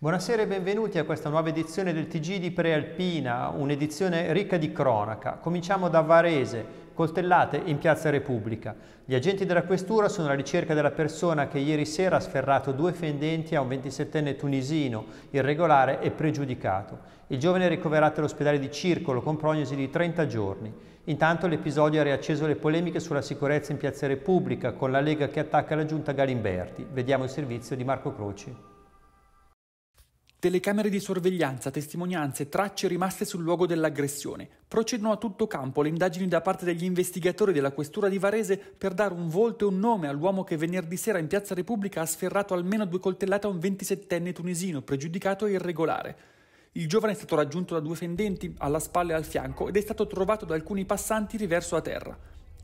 Buonasera e benvenuti a questa nuova edizione del TG di Prealpina, un'edizione ricca di cronaca. Cominciamo da Varese, coltellate in Piazza Repubblica. Gli agenti della questura sono alla ricerca della persona che ieri sera ha sferrato due fendenti a un 27enne tunisino, irregolare e pregiudicato. Il giovane è ricoverato all'ospedale di Circolo con prognosi di 30 giorni. Intanto l'episodio ha riacceso le polemiche sulla sicurezza in Piazza Repubblica con la Lega che attacca la giunta Galimberti. Vediamo il servizio di Marco Croci. Telecamere di sorveglianza, testimonianze, tracce rimaste sul luogo dell'aggressione. Procedono a tutto campo le indagini da parte degli investigatori della Questura di Varese per dare un volto e un nome all'uomo che venerdì sera in Piazza Repubblica ha sferrato almeno due coltellate a un 27enne tunisino, pregiudicato e irregolare. Il giovane è stato raggiunto da due fendenti alla spalla e al fianco ed è stato trovato da alcuni passanti riverso a terra.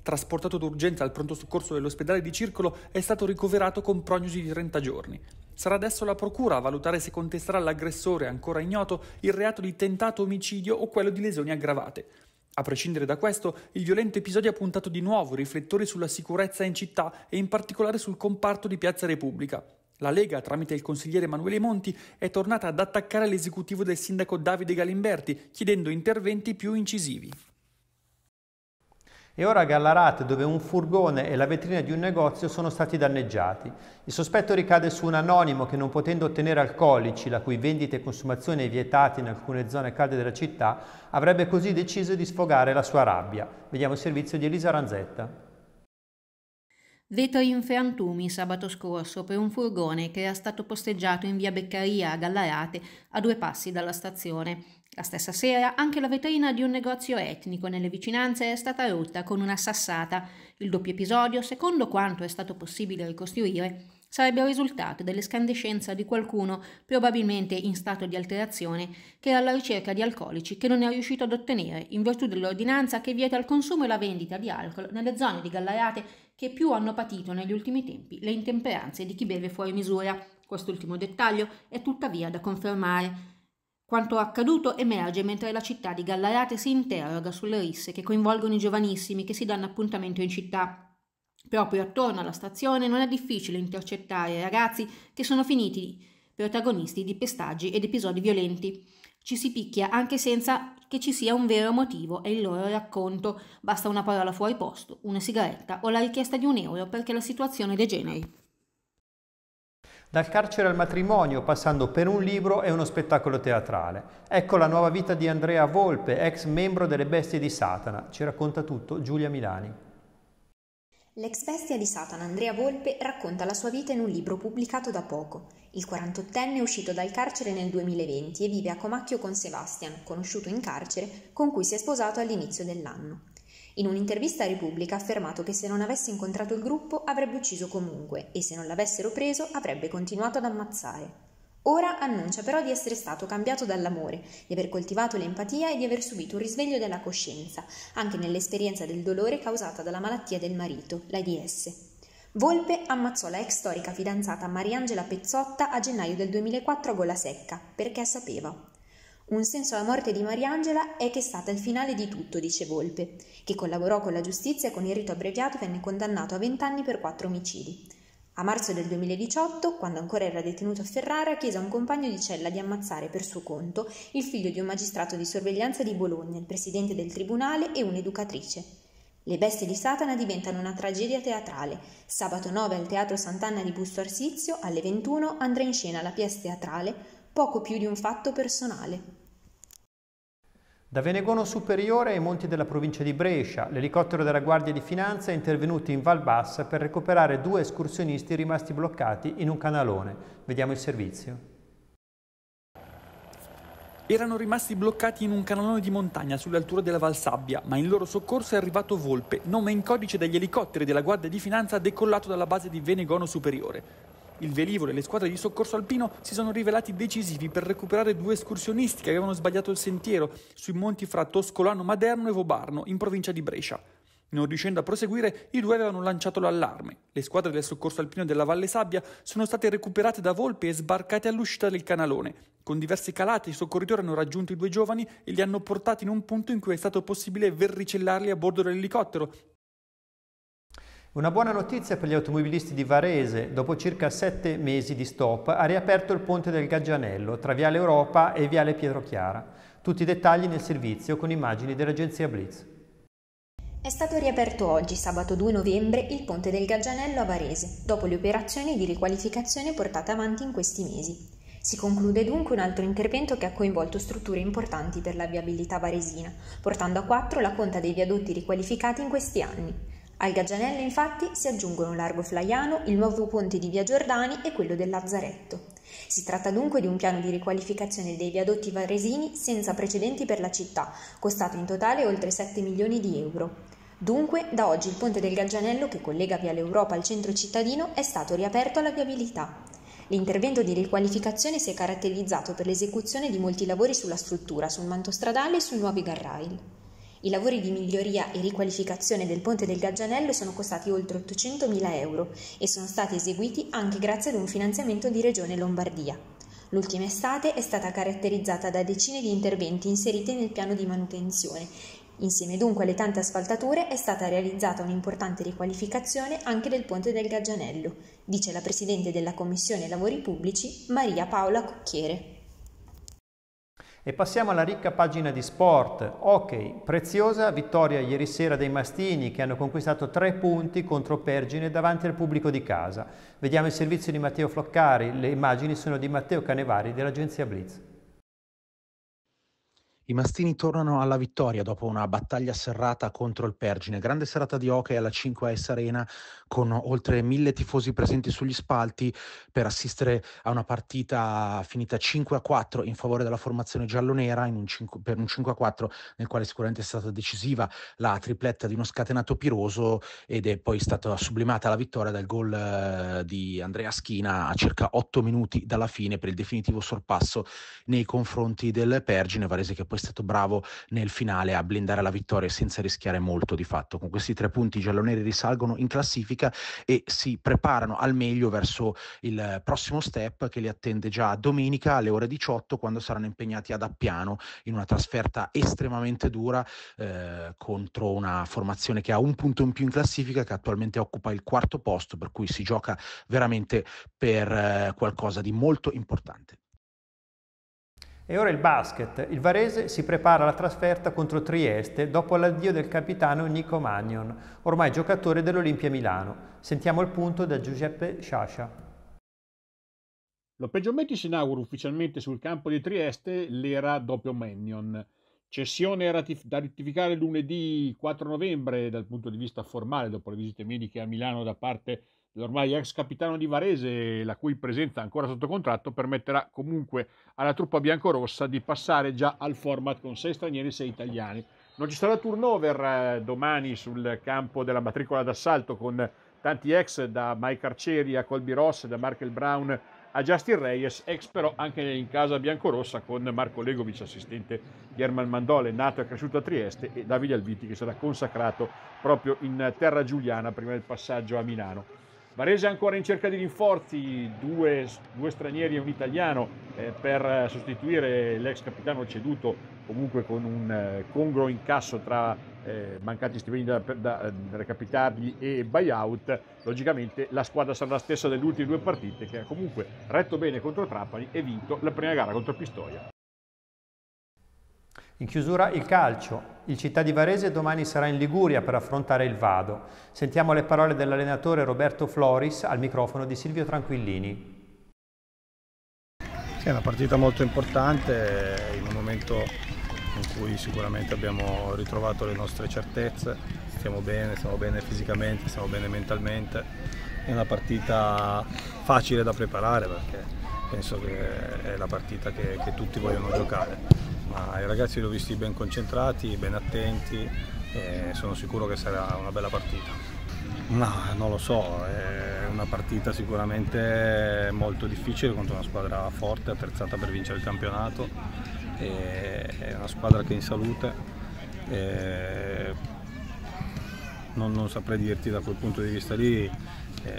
Trasportato d'urgenza al pronto soccorso dell'ospedale di Circolo, è stato ricoverato con prognosi di 30 giorni. Sarà adesso la procura a valutare se contesterà all'aggressore, ancora ignoto, il reato di tentato omicidio o quello di lesioni aggravate. A prescindere da questo, il violento episodio ha puntato di nuovo i riflettori sulla sicurezza in città e in particolare sul comparto di Piazza Repubblica. La Lega, tramite il consigliere Emanuele Monti, è tornata ad attaccare l'esecutivo del sindaco Davide Galimberti, chiedendo interventi più incisivi e ora a Gallarate dove un furgone e la vetrina di un negozio sono stati danneggiati. Il sospetto ricade su un anonimo che non potendo ottenere alcolici, la cui vendita e consumazione è vietata in alcune zone calde della città, avrebbe così deciso di sfogare la sua rabbia. Vediamo il servizio di Elisa Ranzetta. Vetri in frantumi sabato scorso per un furgone che era stato posteggiato in via Beccaria a Gallarate a due passi dalla stazione. La stessa sera anche la vetrina di un negozio etnico nelle vicinanze è stata rotta con una sassata. Il doppio episodio, secondo quanto è stato possibile ricostruire, sarebbe il risultato dell'escandescenza di qualcuno, probabilmente in stato di alterazione, che era alla ricerca di alcolici che non è riuscito ad ottenere in virtù dell'ordinanza che vieta il consumo e la vendita di alcol nelle zone di Gallarate che più hanno patito negli ultimi tempi le intemperanze di chi beve fuori misura. Quest'ultimo dettaglio è tuttavia da confermare. Quanto accaduto emerge mentre la città di Gallarate si interroga sulle risse che coinvolgono i giovanissimi che si danno appuntamento in città. Proprio attorno alla stazione non è difficile intercettare ragazzi che sono finiti protagonisti di pestaggi ed episodi violenti. Ci si picchia anche senza che ci sia un vero motivo e il loro racconto basta una parola fuori posto, una sigaretta o la richiesta di un euro perché la situazione degeneri. Dal carcere al matrimonio, passando per un libro e uno spettacolo teatrale. Ecco la nuova vita di Andrea Volpe, ex membro delle Bestie di Satana. Ci racconta tutto Giulia Milani. L'ex bestia di Satana Andrea Volpe racconta la sua vita in un libro pubblicato da poco. Il 48enne è uscito dal carcere nel 2020 e vive a Comacchio con Sebastian, conosciuto in carcere, con cui si è sposato all'inizio dell'anno. In un'intervista a Repubblica ha affermato che se non avesse incontrato il gruppo avrebbe ucciso comunque e se non l'avessero preso avrebbe continuato ad ammazzare. Ora annuncia però di essere stato cambiato dall'amore, di aver coltivato l'empatia e di aver subito un risveglio della coscienza, anche nell'esperienza del dolore causata dalla malattia del marito, l'AIDS. Volpe ammazzò la ex storica fidanzata Mariangela Pezzotta a gennaio del 2004 a Gola Secca, perché sapeva. Un senso alla morte di Mariangela è che è stata il finale di tutto, dice Volpe, che collaborò con la giustizia e con il rito abbreviato venne condannato a 20 anni per quattro omicidi. A marzo del 2018, quando ancora era detenuto a Ferrara, chiese a un compagno di cella di ammazzare per suo conto il figlio di un magistrato di sorveglianza di Bologna, il presidente del tribunale e un'educatrice. Le bestie di Satana diventano una tragedia teatrale. Sabato 9 al Teatro Sant'Anna di Busto Arsizio, alle 21, andrà in scena la pièce teatrale Poco più di un fatto personale. Da Venegono Superiore ai monti della provincia di Brescia, l'elicottero della Guardia di Finanza è intervenuto in Val Bassa per recuperare due escursionisti rimasti bloccati in un canalone. Vediamo il servizio. Erano rimasti bloccati in un canalone di montagna sulle alture della Valsabbia, ma in loro soccorso è arrivato Volpe, nome in codice degli elicotteri della Guardia di Finanza decollato dalla base di Venegono Superiore. Il velivolo e le squadre di soccorso alpino si sono rivelati decisivi per recuperare due escursionisti che avevano sbagliato il sentiero sui monti fra Toscolano Maderno e Vobarno, in provincia di Brescia. Non riuscendo a proseguire, i due avevano lanciato l'allarme. Le squadre del soccorso alpino della Valle Sabbia sono state recuperate da Volpe e sbarcate all'uscita del canalone. Con diverse calate i soccorritori hanno raggiunto i due giovani e li hanno portati in un punto in cui è stato possibile verricellarli a bordo dell'elicottero, una buona notizia per gli automobilisti di Varese, dopo circa sette mesi di stop, ha riaperto il ponte del Gaggianello tra Viale Europa e Viale Pietro Chiara. Tutti i dettagli nel servizio con immagini dell'agenzia Blitz. È stato riaperto oggi, sabato 2 novembre, il ponte del Gaggianello a Varese, dopo le operazioni di riqualificazione portate avanti in questi mesi. Si conclude dunque un altro intervento che ha coinvolto strutture importanti per la viabilità varesina, portando a quattro la conta dei viadotti riqualificati in questi anni. Al Gagianelle infatti si aggiungono Largo Flaiano, il nuovo ponte di Via Giordani e quello del Lazzaretto. Si tratta dunque di un piano di riqualificazione dei viadotti varesini senza precedenti per la città, costato in totale oltre 7 milioni di euro. Dunque, da oggi il ponte del Gaggianello, che collega via l'Europa al centro cittadino, è stato riaperto alla viabilità. L'intervento di riqualificazione si è caratterizzato per l'esecuzione di molti lavori sulla struttura, sul manto stradale e sui nuovi garrail. I lavori di miglioria e riqualificazione del ponte del Gaggianello sono costati oltre 800.000 euro e sono stati eseguiti anche grazie ad un finanziamento di Regione Lombardia. L'ultima estate è stata caratterizzata da decine di interventi inseriti nel piano di manutenzione. Insieme dunque alle tante asfaltature è stata realizzata un'importante riqualificazione anche del ponte del Gaggianello, dice la Presidente della Commissione Lavori Pubblici Maria Paola Cocchiere. E passiamo alla ricca pagina di sport. Hockey, preziosa vittoria ieri sera dei Mastini che hanno conquistato tre punti contro Pergine davanti al pubblico di casa. Vediamo il servizio di Matteo Floccari, le immagini sono di Matteo Canevari dell'agenzia Blitz. I mastini tornano alla vittoria dopo una battaglia serrata contro il Pergine. Grande serata di hockey alla 5S Arena con oltre mille tifosi presenti sugli spalti per assistere a una partita finita 5 a 4 in favore della formazione giallonera un 5, per un 5 a 4 nel quale sicuramente è stata decisiva la tripletta di uno scatenato piroso ed è poi stata sublimata la vittoria dal gol eh, di Andrea Schina a circa 8 minuti dalla fine per il definitivo sorpasso nei confronti del Pergine Varese che poi poi è stato bravo nel finale a blindare la vittoria senza rischiare molto di fatto. Con questi tre punti i gialloneri risalgono in classifica e si preparano al meglio verso il prossimo step che li attende già domenica alle ore 18 quando saranno impegnati ad Appiano in una trasferta estremamente dura eh, contro una formazione che ha un punto in più in classifica che attualmente occupa il quarto posto per cui si gioca veramente per eh, qualcosa di molto importante. E ora il basket. Il Varese si prepara alla trasferta contro Trieste dopo l'addio del capitano Nico Magnon, ormai giocatore dell'Olimpia Milano. Sentiamo il punto da Giuseppe Sciascia. Lo L'oppeggiamento si inaugura ufficialmente sul campo di Trieste l'era doppio Magnon. Cessione ratif- da ratificare lunedì 4 novembre dal punto di vista formale dopo le visite mediche a Milano da parte di l'ormai ex capitano di Varese, la cui presenza ancora sotto contratto permetterà comunque alla truppa biancorossa di passare già al format con sei stranieri e sei italiani. Non ci sarà turnover eh, domani sul campo della matricola d'assalto con tanti ex da Mike Arcieri a Colby Ross, da Markel Brown a Justin Reyes, ex però anche in casa biancorossa con Marco Legovic, assistente di Herman Mandole, nato e cresciuto a Trieste, e Davide Alviti che sarà consacrato proprio in terra giuliana prima del passaggio a Milano. Varese ancora in cerca di rinforzi, due, due stranieri e un italiano eh, per eh, sostituire l'ex capitano ceduto comunque con un eh, congruo incasso tra eh, mancati stipendi da, da, eh, da recapitati e buyout. Logicamente la squadra sarà la stessa delle ultime due partite che ha comunque retto bene contro Trapani e vinto la prima gara contro Pistoia. In chiusura il calcio. Il Città di Varese domani sarà in Liguria per affrontare il Vado. Sentiamo le parole dell'allenatore Roberto Floris al microfono di Silvio Tranquillini. Sì, è una partita molto importante, in un momento in cui sicuramente abbiamo ritrovato le nostre certezze, stiamo bene, stiamo bene fisicamente, stiamo bene mentalmente. È una partita facile da preparare perché penso che è la partita che, che tutti vogliono giocare ma i ragazzi li ho visti ben concentrati, ben attenti e sono sicuro che sarà una bella partita. no, non lo so, è una partita sicuramente molto difficile contro una squadra forte, attrezzata per vincere il campionato, è una squadra che è in salute. Non, non, saprei dirti da quel punto di vista lì,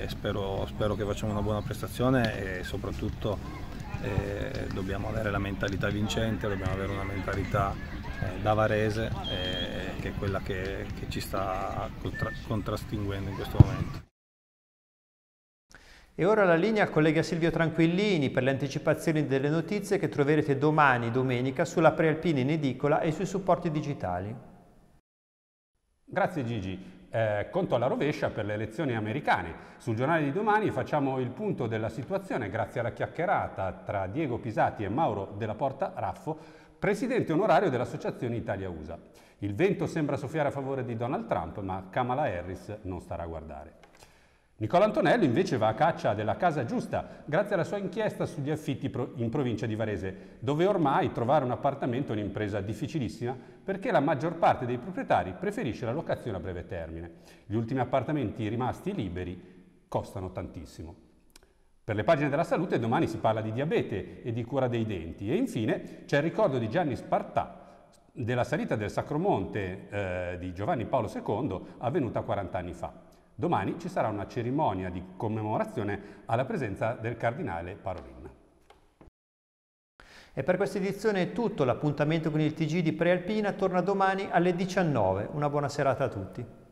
spero, spero che facciamo una buona prestazione e soprattutto eh, dobbiamo avere la mentalità vincente, dobbiamo avere una mentalità eh, da Varese eh, che è quella che, che ci sta contra contrastinguendo in questo momento. E ora la linea al collega Silvio Tranquillini per le anticipazioni delle notizie che troverete domani, domenica, sulla Prealpina in edicola e sui supporti digitali. Grazie Gigi eh, conto alla rovescia per le elezioni americane. Sul giornale di domani facciamo il punto della situazione grazie alla chiacchierata tra Diego Pisati e Mauro della Porta Raffo, presidente onorario dell'Associazione Italia-USA. Il vento sembra soffiare a favore di Donald Trump, ma Kamala Harris non starà a guardare. Nicola Antonello invece va a caccia della casa giusta grazie alla sua inchiesta sugli affitti in provincia di Varese, dove ormai trovare un appartamento è un'impresa difficilissima perché la maggior parte dei proprietari preferisce la locazione a breve termine. Gli ultimi appartamenti rimasti liberi costano tantissimo. Per le pagine della salute domani si parla di diabete e di cura dei denti e infine c'è il ricordo di Gianni Spartà della salita del Sacromonte eh, di Giovanni Paolo II avvenuta 40 anni fa. Domani ci sarà una cerimonia di commemorazione alla presenza del cardinale Parolin. E per questa edizione è tutto, l'appuntamento con il TG di Prealpina torna domani alle 19. Una buona serata a tutti.